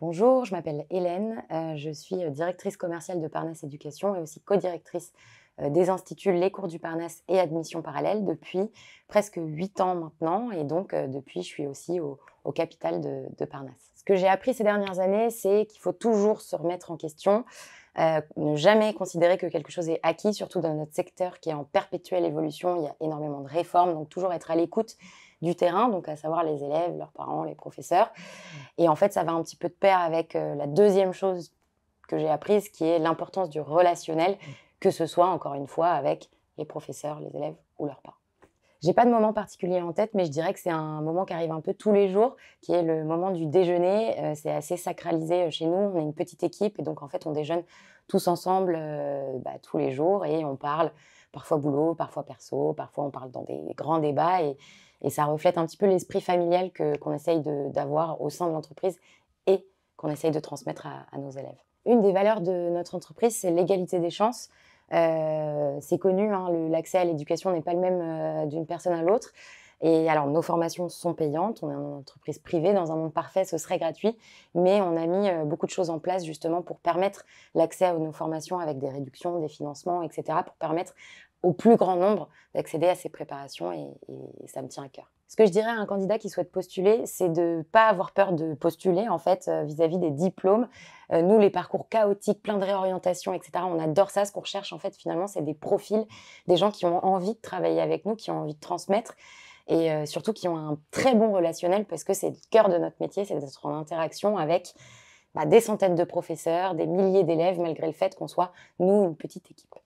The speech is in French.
Bonjour, je m'appelle Hélène, euh, je suis euh, directrice commerciale de Parnasse Éducation et aussi co-directrice euh, des instituts Les Cours du Parnasse et Admission Parallèle depuis presque 8 ans maintenant et donc depuis je suis aussi au, capital de, de, Parnasse. Ce que j'ai appris ces dernières années, c'est qu'il faut toujours se remettre en question, ne jamais considérer que quelque chose est acquis, surtout dans notre secteur qui est en perpétuelle évolution, il y a énormément de réformes, donc toujours être à l'écoute du terrain, donc à savoir les élèves, leurs parents, les professeurs. Mmh. Et en fait, ça va un petit peu de pair avec euh, la deuxième chose que j'ai apprise, qui est l'importance du relationnel, mmh. que ce soit encore une fois avec les professeurs, les élèves ou leurs parents. J'ai pas de moment particulier en tête, mais je dirais que c'est un moment qui arrive un peu tous les jours, qui est le moment du déjeuner. Euh, c'est assez sacralisé euh, chez nous. On est une petite équipe et donc en fait on déjeune tous ensemble bah, tous les jours et on parle parfois boulot, parfois perso, parfois on parle dans des grands débats et, ça reflète un petit peu l'esprit familial que, qu'on essaye d'avoir au sein de l'entreprise et qu'on essaye de transmettre à, nos élèves. Une des valeurs de notre entreprise, c'est l'égalité des chances. Euh, c'est connu, hein, l'accès à l'éducation n'est pas le même euh, d'une personne à l'autre. Et alors, nos formations sont payantes. On est une entreprise privée. Dans un monde parfait, ce serait gratuit. Mais on a mis euh, beaucoup de choses en place justement pour permettre l'accès à nos formations avec des réductions, des financements, etc. pour permettre au plus grand nombre d'accéder à ces préparations et, ça me tient à cœur. Ce que je dirais à un candidat qui souhaite postuler, c'est de ne pas avoir peur de postuler en fait euh, vis-à-vis des diplômes. Euh, nous, les parcours chaotiques, plein de réorientations, etc. On adore ça. Ce qu'on recherche en fait finalement, c'est des profils, des gens qui ont envie de travailler avec nous, qui ont envie de transmettre et euh, surtout qui ont un très bon relationnel parce que c'est le cœur de notre métier, c'est d'être en interaction avec bah, des centaines de professeurs, des milliers d'élèves, malgré le fait qu'on soit, nous, une petite équipe.